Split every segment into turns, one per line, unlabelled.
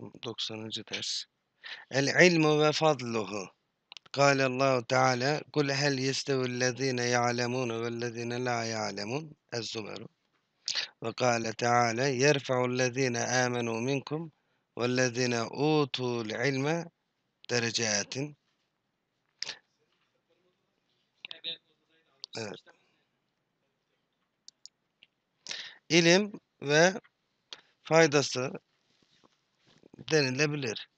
hocam 90. ders. El ilmu ve fadluhu. Kâle Allahu Teala kul hel yestevillezîne ya'lemûne vellezîne la ya'lemûn. Ez-Zümeru. Ve kâle Teala yerfa'ullezîne âmenû minkum vellezîne utûl ilme derecâtin. Evet. İlim ve faydası denilebilir.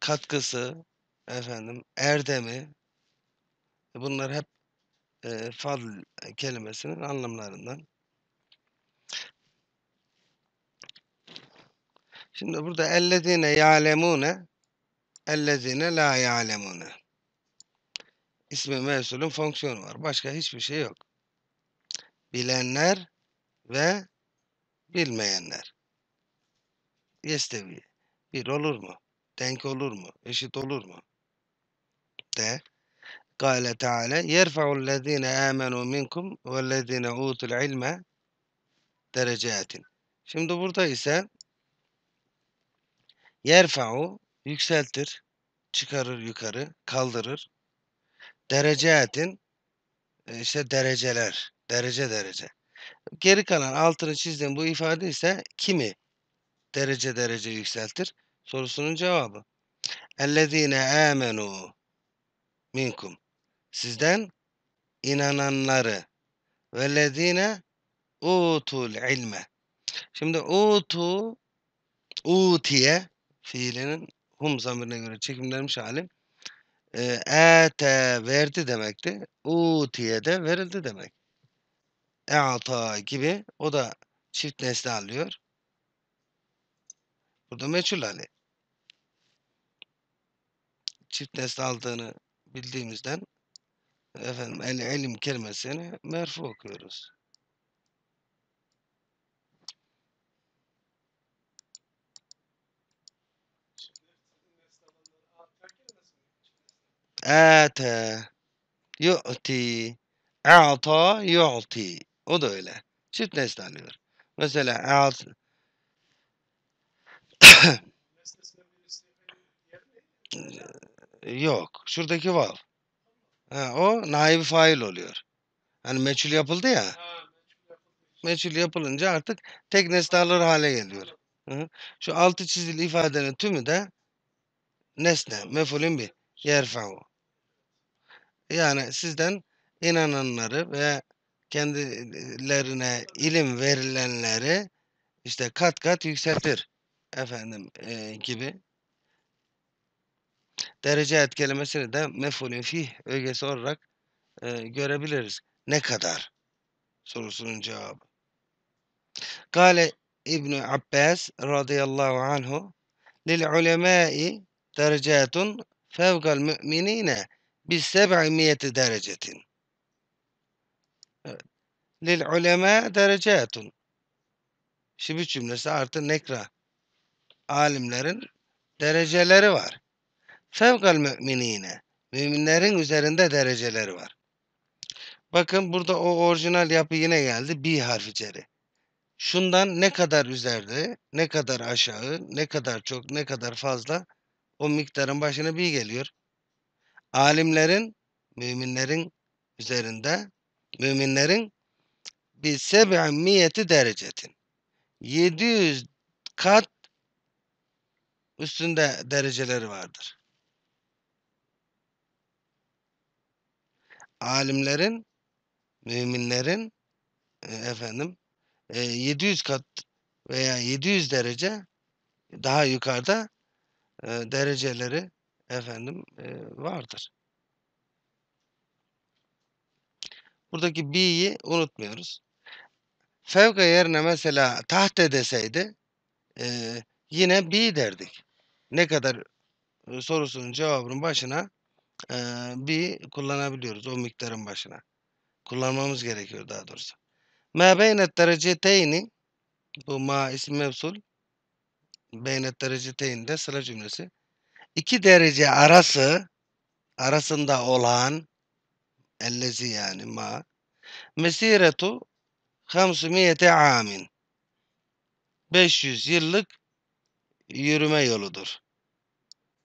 Katkısı, efendim erdemi bunlar hep e, fadl kelimesinin anlamlarından. Şimdi burada ellezine ya'lemune ellezine la ya'lemune İsmi mevsulün fonksiyonu var. Başka hiçbir şey yok. Bilenler ve bilmeyenler. Yestevi bir olur mu? Denk olur mu? Eşit olur mu? De. Kale Teala yerfa'u lezine amenu minkum ve lezine utul ilme dereceatin. Şimdi burada ise yerfa'u yükseltir, çıkarır yukarı, kaldırır. Dereceatin e, işte dereceler, derece derece. Geri kalan altını çizdiğim bu ifade ise kimi derece derece yükseltir? Sorusunun cevabı. Ellezine amenu minkum. Sizden inananları vellezine utul ilme. Şimdi utu utiye fiilinin hum zamirine göre çekimlenmiş hali ete verdi demekti. Utiye de verildi demek. E'ata gibi o da çift nesne alıyor. Burada meçhul hali. Çift nesne aldığını bildiğimizden efendim el elim kelimesini merfu okuyoruz. Ate yu'ti a'ta yu'ti o da öyle. Çift nesne alıyor. Mesela Yok. Şuradaki var. Ha, o naibi fail oluyor. Hani meçhul yapıldı ya. Meçhul yapılınca artık tek nesneler hale geliyor. Hı. Şu altı çizili ifadenin tümü de nesne, mefulün bir yer yerfa'u. Yani sizden inananları ve kendilerine ilim verilenleri işte kat kat yükseltir efendim e, gibi derece etkilemesini de mefulün fih ögesi olarak e, görebiliriz. Ne kadar? sorusunun cevabı. Kale İbn Abbas radıyallahu anhu lil ulemai derecetun fevkal müminine bis seb'imiyeti derecetin. Evet. Lil ulema derecetun. Şibit cümlesi artı nekra alimlerin dereceleri var. Fevkal müminine. Müminlerin üzerinde dereceleri var. Bakın burada o orijinal yapı yine geldi. Bir harfi içeri. Şundan ne kadar üzerde, ne kadar aşağı, ne kadar çok, ne kadar fazla o miktarın başına bir geliyor. Alimlerin, müminlerin üzerinde, müminlerin bir seb'in miyeti derecetin. 700 kat üstünde dereceleri vardır. Alimlerin, müminlerin e, efendim 700 e, kat veya 700 derece daha yukarıda e, dereceleri efendim vardır. Buradaki bi'yi unutmuyoruz. Fevka yerine mesela tahte deseydi e, yine bi derdik ne kadar sorusunun cevabının başına e, bir kullanabiliyoruz o miktarın başına. Kullanmamız gerekiyor daha doğrusu. Ma beynet dereceteyni bu ma isim mevsul beynet dereceteyni de sıra cümlesi. İki derece arası arasında olan ellezi yani ma mesiretu 500 amin 500 yıllık yürüme yoludur.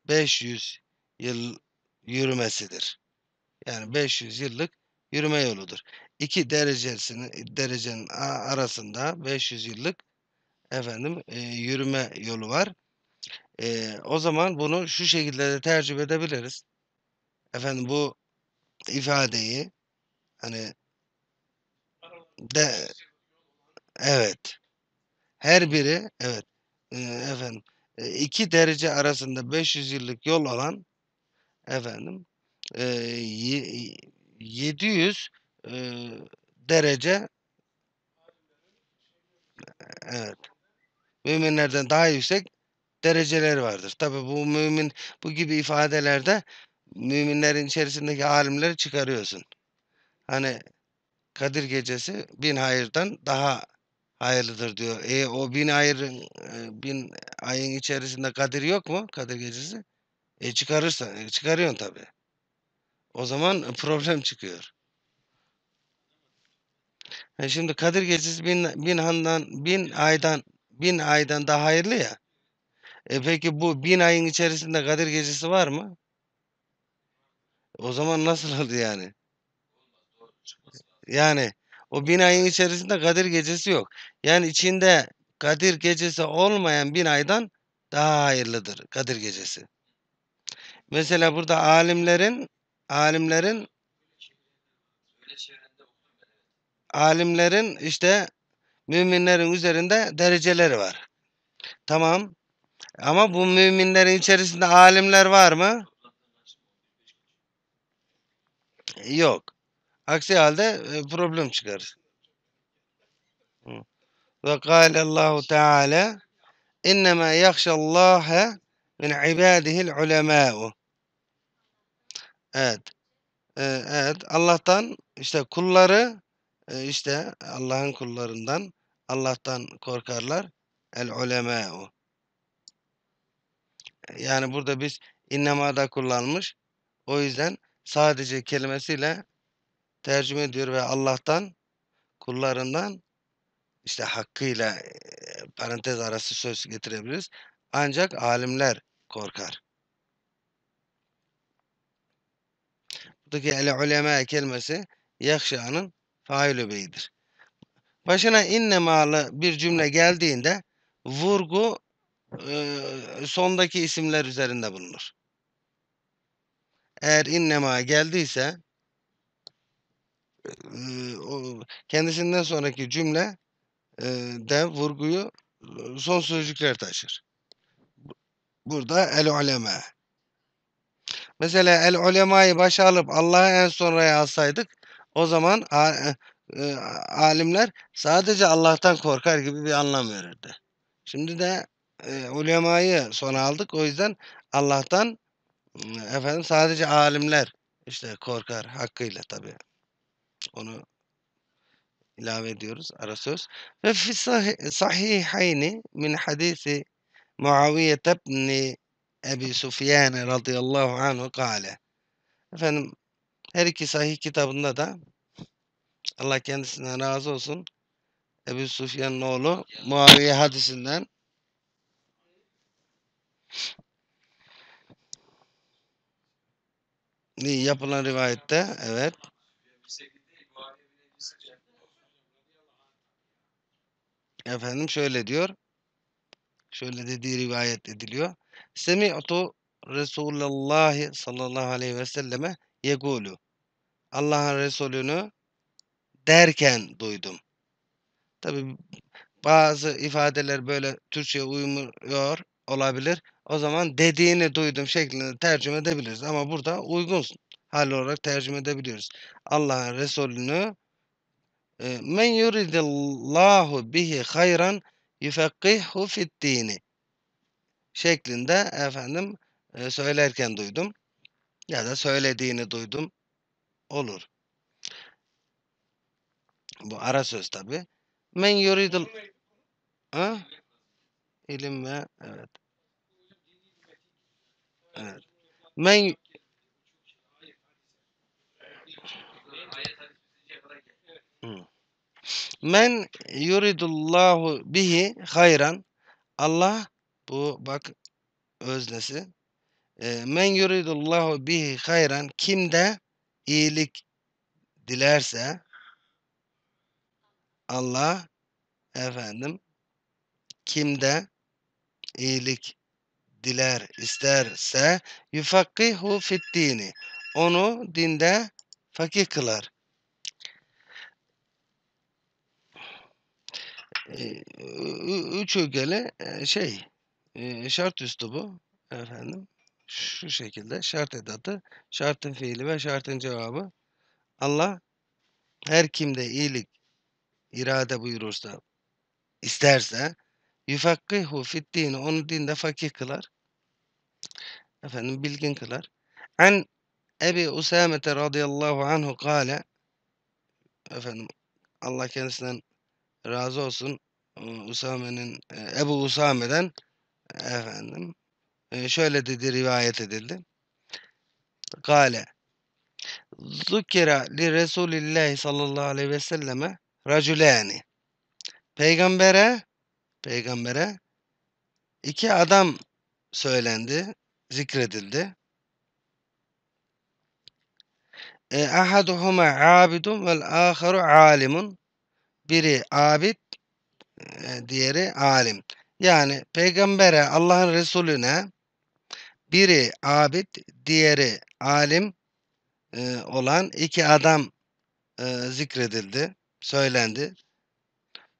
500 yıl yürümesidir. Yani 500 yıllık yürüme yoludur. İki derecesinin derecenin arasında 500 yıllık efendim e, yürüme yolu var. E, o zaman bunu şu şekilde de tercih edebiliriz. Efendim bu ifadeyi hani de evet her biri evet e, efendim iki derece arasında 500 yıllık yol olan efendim 700 derece evet müminlerden daha yüksek dereceleri vardır. Tabi bu mümin bu gibi ifadelerde müminlerin içerisindeki alimleri çıkarıyorsun. Hani Kadir gecesi bin hayırdan daha hayırlıdır diyor. E o bin ayın e, bin ayın içerisinde Kadir yok mu? Kadir gecesi. E çıkarırsan, e, çıkarıyorsun tabi. O zaman problem çıkıyor. Yani e, şimdi Kadir Gecesi bin, bin handan, bin aydan, bin aydan daha hayırlı ya. E peki bu bin ayın içerisinde Kadir Gecesi var mı? O zaman nasıl oldu yani? Yani o binayın içerisinde Kadir Gecesi yok. Yani içinde Kadir Gecesi olmayan binaydan daha hayırlıdır Kadir Gecesi. Mesela burada alimlerin alimlerin alimlerin işte müminlerin üzerinde dereceleri var. Tamam. Ama bu müminlerin içerisinde alimler var mı? Yok. Aksi halde e, problem çıkar. Ve kâle Allahu Teala innemâ yakşallâhe min ibâdihil ulemâ'u. Evet. E, evet. Allah'tan işte kulları e, işte Allah'ın kullarından Allah'tan korkarlar. El ulemâ'u. Yani burada biz innemada kullanmış. O yüzden sadece kelimesiyle tercüme ediyor ve Allah'tan kullarından işte hakkıyla parantez arası söz getirebiliriz. Ancak alimler korkar. Buradaki el ulema kelimesi yakşanın failü beyidir. Başına inne malı bir cümle geldiğinde vurgu sondaki isimler üzerinde bulunur. Eğer innema geldiyse kendisinden sonraki cümle de vurguyu son sözcükler taşır. Burada el ulema. Mesela el ulemayı başa alıp Allah'ı en sonraya alsaydık o zaman e, e, alimler sadece Allah'tan korkar gibi bir anlam verirdi. Şimdi de e, ulemayı sona aldık. O yüzden Allah'tan efendim sadece alimler işte korkar hakkıyla tabii. Onu ilave ediyoruz ara söz. Ve fi sahihayni min hadisi Muaviye ibn Ebi Sufyan radıyallahu anhu kâle. Efendim her iki sahih kitabında da Allah kendisinden razı olsun. Ebu Sufyan'ın oğlu Muaviye hadisinden yapılan rivayette evet Efendim şöyle diyor. Şöyle dediği rivayet ediliyor. Semi'tu Resulullah sallallahu aleyhi ve selleme yegulu. Allah'ın Resulünü derken duydum. Tabi bazı ifadeler böyle Türkçe'ye uymuyor olabilir. O zaman dediğini duydum şeklinde tercüme edebiliriz. Ama burada uygun hal olarak tercüme edebiliyoruz. Allah'ın Resulünü Men yuridillahu bihi hayran yufekkihhu fiddini şeklinde efendim söylerken duydum. Ya da söylediğini duydum. Olur. Bu ara söz tabi. Men yuridil... Ha? İlim ve... Evet. evet. Men Hmm. Men yuridullahu bihi hayran. Allah bu bak öznesi. Ee, men yuridullahu bihi hayran. Kim de iyilik dilerse Allah efendim kim de iyilik diler isterse yufakkihu fiddini onu dinde fakih kılar. üç ögele şey şart bu efendim şu şekilde şart edatı, şartın fiili ve şartın cevabı. Allah her kimde iyilik irade buyurursa, isterse yufakkihu fiddini onu dinde fakih kılar. Efendim bilgin kılar. An Ebi Usame radıyallahu anhu kale efendim Allah kendisinden razı olsun Usame'nin Ebu Usame'den efendim şöyle dedi rivayet edildi. Gale Zukira li Resulillahi sallallahu aleyhi ve selleme racüleni. Peygambere peygambere iki adam söylendi, zikredildi. E, ahaduhuma abidun vel aharu alimun. Biri abid, e, diğeri alim. Yani peygambere, Allah'ın Resulüne biri abid, diğeri alim e, olan iki adam e, zikredildi, söylendi.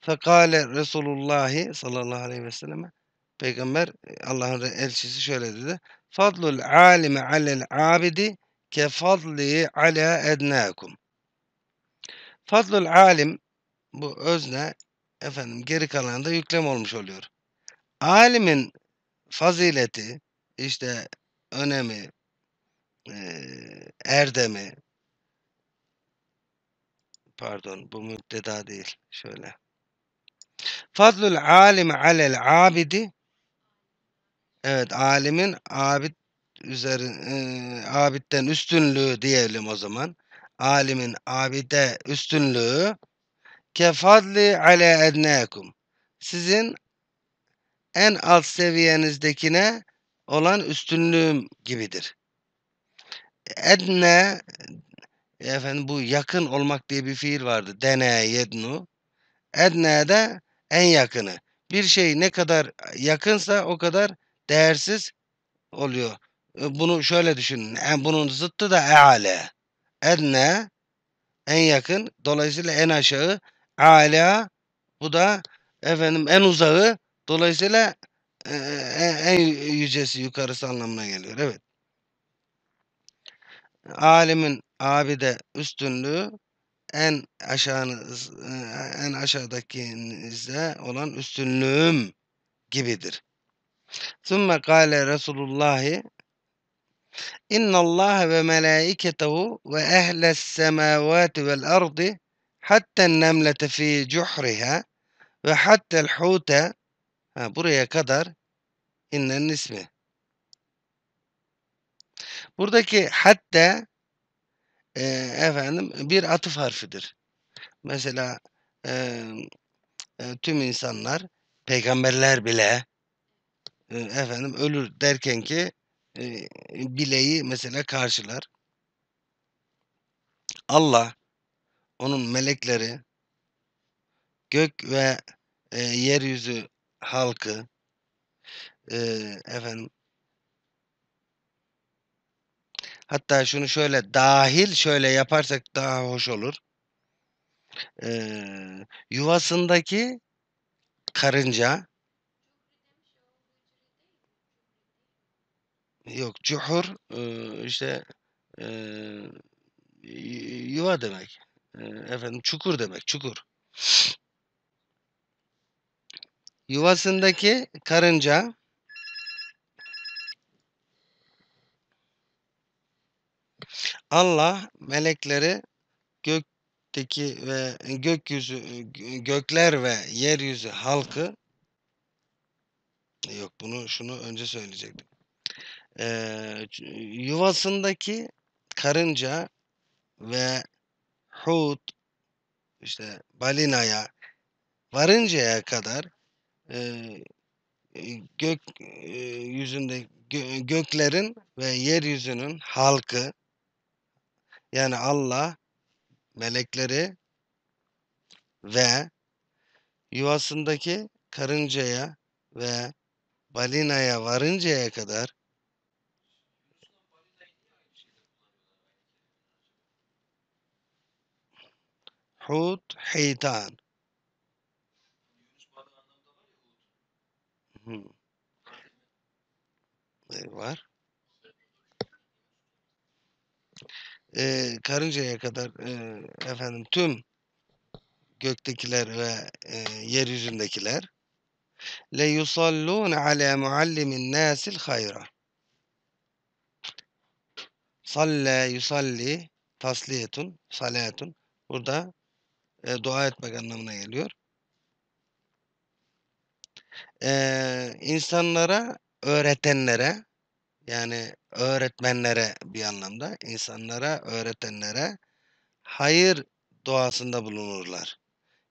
Fekale resulullahi sallallahu aleyhi ve selleme Peygamber e, Allah'ın elçisi şöyle dedi. Fadlul alime alel abidi ke fadli ala ednakum. Fadlul alim bu özne efendim geri kalanında yüklem olmuş oluyor. Alimin fazileti işte önemi e, erdemi pardon bu müddeda değil şöyle fadlul alim alel abidi evet alimin abid üzerin e, üstünlüğü diyelim o zaman alimin abide üstünlüğü kefadli ale ednekum. Sizin en alt seviyenizdekine olan üstünlüğüm gibidir. Edne efendim bu yakın olmak diye bir fiil vardı. Dene yednu. Edne de en yakını. Bir şey ne kadar yakınsa o kadar değersiz oluyor. Bunu şöyle düşünün. Bunun zıttı da eale. Edne en yakın. Dolayısıyla en aşağı ala bu da efendim en uzağı dolayısıyla e, e en yücesi yukarısı anlamına geliyor. Evet. Alimin abide üstünlüğü en aşağınız en aşağıdakinizde olan üstünlüğüm gibidir. Sümme kâle Resulullahi İnna Allah ve melaiketehu ve ehles semavati vel ardı hatta nemlete fi cuhriha ve hatta hute buraya kadar innenin ismi. Buradaki hatta e, efendim bir atıf harfidir. Mesela e, e, tüm insanlar peygamberler bile e, efendim ölür derken ki e, bileyi mesela karşılar. Allah onun melekleri, gök ve e, yeryüzü halkı, e, efendim, hatta şunu şöyle dahil şöyle yaparsak daha hoş olur. E, yuvasındaki karınca, Yok cuhur e, işte e, yuva demek. Ee, efendim çukur demek çukur. Yuvasındaki karınca Allah melekleri gökteki ve gökyüzü gökler ve yeryüzü halkı yok bunu şunu önce söyleyecektim. Ee, yuvasındaki karınca ve hut, işte balinaya varıncaya kadar e, gök e, yüzünde gö, göklerin ve yeryüzünün halkı yani Allah melekleri ve yuvasındaki karıncaya ve balinaya varıncaya kadar Hud, Hidan. Hmm. Var. Ee, karıncaya kadar e, efendim tüm göktekiler ve e, yeryüzündekiler le yusallun ala muallimin nasil hayra salla yusalli tasliyetun salatun burada e, dua etmek anlamına geliyor. E, insanlara, öğretenlere yani öğretmenlere bir anlamda insanlara, öğretenlere hayır duasında bulunurlar.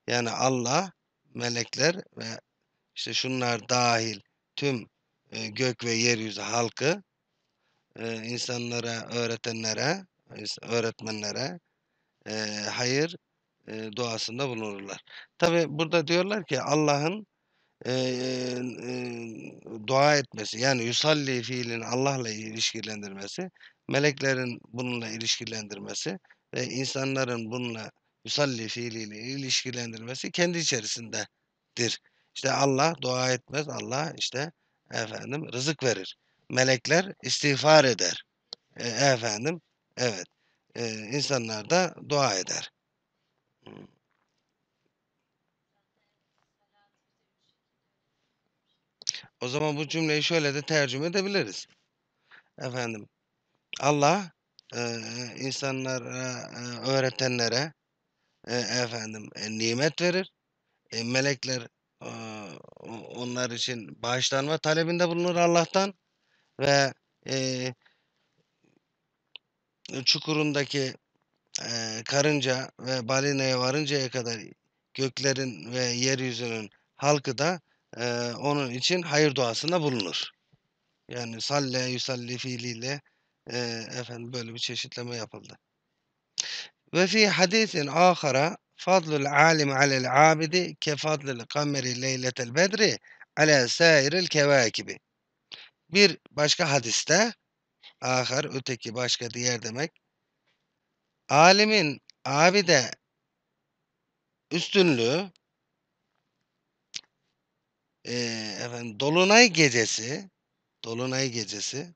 Yani Allah, melekler ve işte şunlar dahil tüm e, gök ve yeryüzü halkı e, insanlara, öğretenlere, öğretmenlere e, hayır e, duasında bulunurlar. Tabi burada diyorlar ki Allah'ın e, e, dua etmesi yani yusalli fiilini Allah'la ilişkilendirmesi, meleklerin bununla ilişkilendirmesi ve insanların bununla yusalli fiiliyle ilişkilendirmesi kendi içerisindedir. İşte Allah dua etmez, Allah işte efendim rızık verir. Melekler istiğfar eder. E, efendim evet. E, insanlar da dua eder. O zaman bu cümleyi şöyle de tercüme edebiliriz. Efendim, Allah e, insanlara, e, öğretenlere e, efendim e, nimet verir. E, melekler e, onlar için bağışlanma talebinde bulunur Allah'tan ve e, çukurundaki e, karınca ve balinaya varıncaya kadar göklerin ve yeryüzünün halkı da e, onun için hayır duasında bulunur. Yani salle yusalli fiiliyle e, efendim böyle bir çeşitleme yapıldı. Ve fi hadisin ahara fadlul alim alel abidi ke fadlul kameri leyletel bedri ala sairil kevakibi. Bir başka hadiste ahar öteki başka diğer demek Âlimin abide üstünlüğü eee, efendim, dolunay gecesi dolunay gecesi,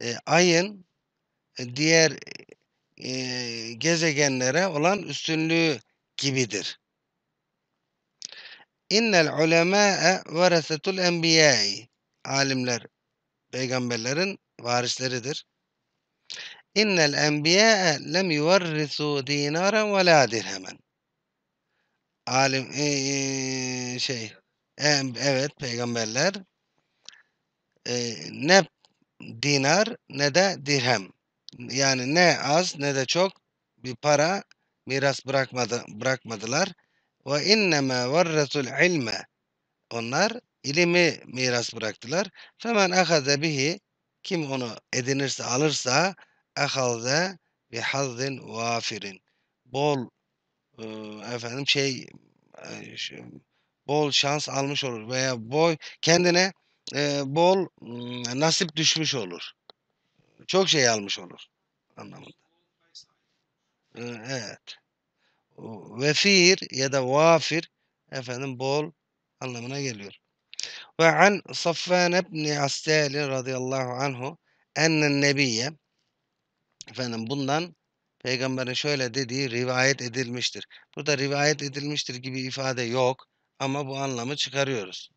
eee, Ay'ın, e, diğer, eee, gezegenlere olan üstünlüğü gibidir. "İnnel ulemâe varasetul enbiyâi." alimler peygamberlerin varisleridir. İnnel enbiya lem yuvarrisu dinaren ve la dirhemen. Alim e, e, şey e, evet peygamberler e, ne dinar ne de dirhem. Yani ne az ne de çok bir para miras bırakmadı bırakmadılar. Ve innema varresul ilme. Onlar ilimi miras bıraktılar. Femen ahaze bihi kim onu edinirse alırsa ehazze bi hazzin vafirin. Bol e, efendim şey bol şans almış olur veya boy kendine e, bol nasip düşmüş olur. Çok şey almış olur anlamında. E, evet. Vefir ya da vafir efendim bol anlamına geliyor. Ve an Safvan ibn Astel radıyallahu anhu enne nebiye Efendim bundan peygamberin şöyle dediği rivayet edilmiştir. Burada rivayet edilmiştir gibi ifade yok ama bu anlamı çıkarıyoruz.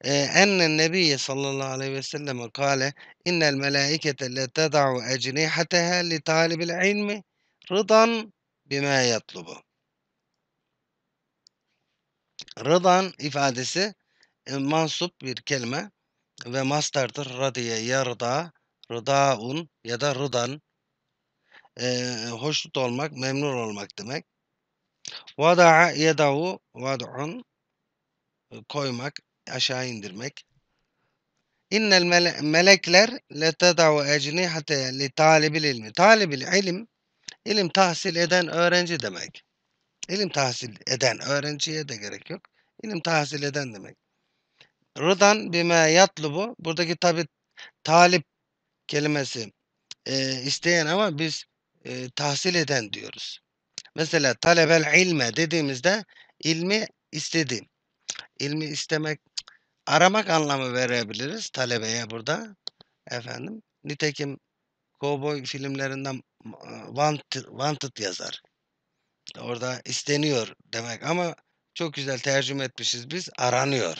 Enne nebiyye sallallahu aleyhi ve selleme kale innel melaikete le teda'u ecnihateha li talibil ilmi rıdan bime yatlubu. Rıdan ifadesi e, mansup bir kelime ve mastardır. Radiye yarda Rıdaun ya da rıdan e, hoşnut olmak, memnun olmak demek. Vada'a yedavu vad'un e, koymak, aşağı indirmek. İnnel mele melekler letedavu ecnihate li talibil ilmi. Talibil ilim, ilim tahsil eden öğrenci demek. İlim tahsil eden öğrenciye de gerek yok. İlim tahsil eden demek. Rıdan bime yatlubu. Buradaki tabi talip kelimesi e, isteyen ama biz e, tahsil eden diyoruz. Mesela talebel ilme dediğimizde ilmi istedi. İlmi istemek, aramak anlamı verebiliriz talebeye burada. Efendim, nitekim kovboy filmlerinden wanted, wanted yazar. Orada isteniyor demek ama çok güzel tercüme etmişiz biz. Aranıyor.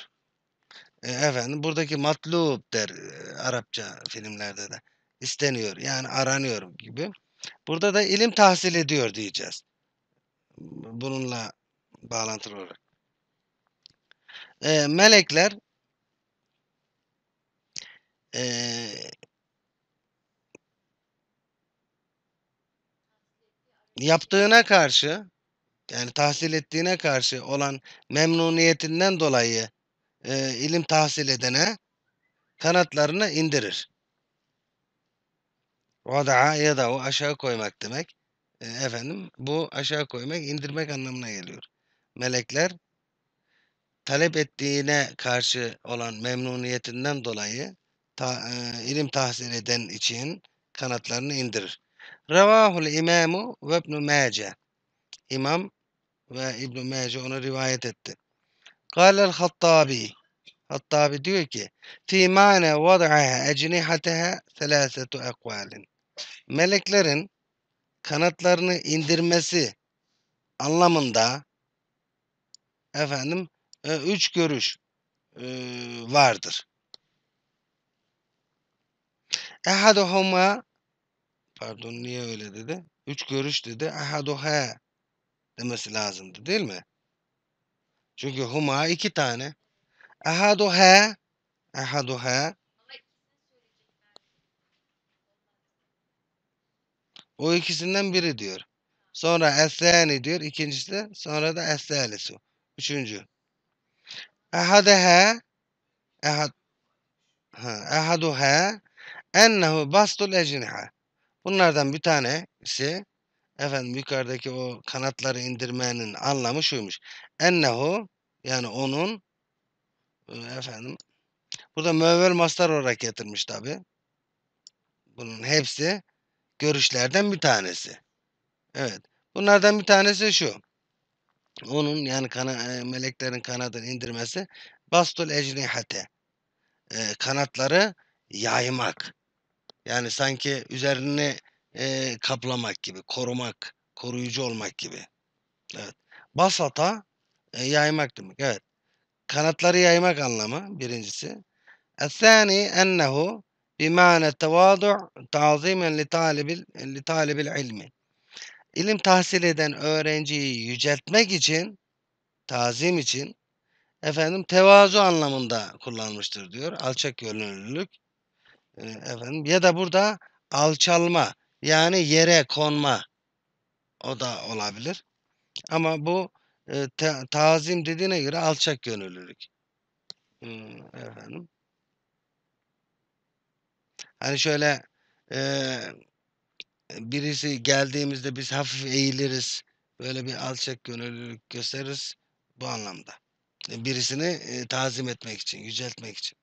E, efendim buradaki matlub der e, Arapça filmlerde de. isteniyor yani aranıyorum gibi. Burada da ilim tahsil ediyor diyeceğiz. Bununla bağlantılı olarak. E, melekler e, yaptığına karşı yani tahsil ettiğine karşı olan memnuniyetinden dolayı e, ilim tahsil edene kanatlarını indirir. Vada'a yada'u aşağı koymak demek. E, efendim bu aşağı koymak indirmek anlamına geliyor. Melekler talep ettiğine karşı olan memnuniyetinden dolayı ta, e, ilim tahsil eden için kanatlarını indirir. Revahul imamu ve ibn Mace. İmam ve ibn Mace onu rivayet etti. Galel Hattabi Hattabi diyor ki fi mane vada'aha ecnihateha selasetu ekvalin. Meleklerin kanatlarını indirmesi anlamında efendim e, üç görüş e, vardır. Ehaduhuma pardon niye öyle dedi? Üç görüş dedi. Ehaduha demesi lazımdı değil mi? Çünkü huma iki tane. Ehaduha Ehaduha O ikisinden biri diyor. Sonra esani diyor. İkincisi de sonra da esalisu. Üçüncü. Ehadeha ehad ehaduha ennehu bastul ecniha. Bunlardan bir tanesi efendim yukarıdaki o kanatları indirmenin anlamı şuymuş. Ennehu yani onun e, efendim burada müevvel mastar olarak getirmiş tabi. Bunun hepsi görüşlerden bir tanesi. Evet. Bunlardan bir tanesi şu. Onun yani kana, e, meleklerin kanadını indirmesi bastul ecnihate e, kanatları yaymak. Yani sanki üzerine e, kaplamak gibi, korumak, koruyucu olmak gibi. Evet. Basata e, yaymak demek. Evet. Kanatları yaymak anlamı birincisi. الثاني أنه tazimen التواضع تعظيما لطالب لطالب العلم. İlim tahsil eden öğrenciyi yüceltmek için, tazim için efendim tevazu anlamında kullanmıştır diyor. Alçak gönüllülük. Efendim ya da burada alçalma, yani yere konma. O da olabilir. Ama bu e, ta, tazim dediğine göre alçak gönüllülük. Hmm, efendim. Hani şöyle e, birisi geldiğimizde biz hafif eğiliriz. Böyle bir alçak gönüllülük gösteririz. Bu anlamda. E, birisini e, tazim etmek için, yüceltmek için.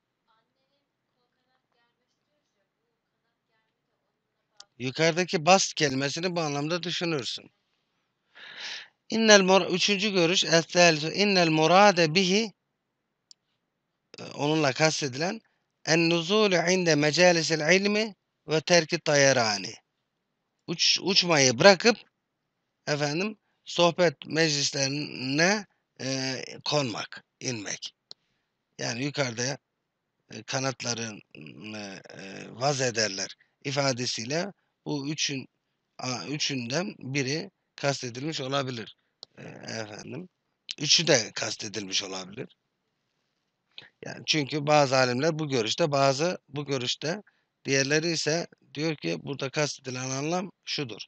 Yukarıdaki bast kelimesini bu anlamda düşünürsün. İnnel mor üçüncü görüş estelsu innel murade bihi e, onunla kastedilen en nuzul inde mecalisil ilmi ve terki tayarani. Uç, uçmayı bırakıp efendim sohbet meclislerine e, konmak, inmek. Yani yukarıda e, kanatlarını e, vaz ederler ifadesiyle bu üçün üçünden biri kastedilmiş olabilir. E, efendim. Üçü de kastedilmiş olabilir. Yani çünkü bazı alimler bu görüşte, bazı bu görüşte, diğerleri ise diyor ki burada kastedilen anlam şudur.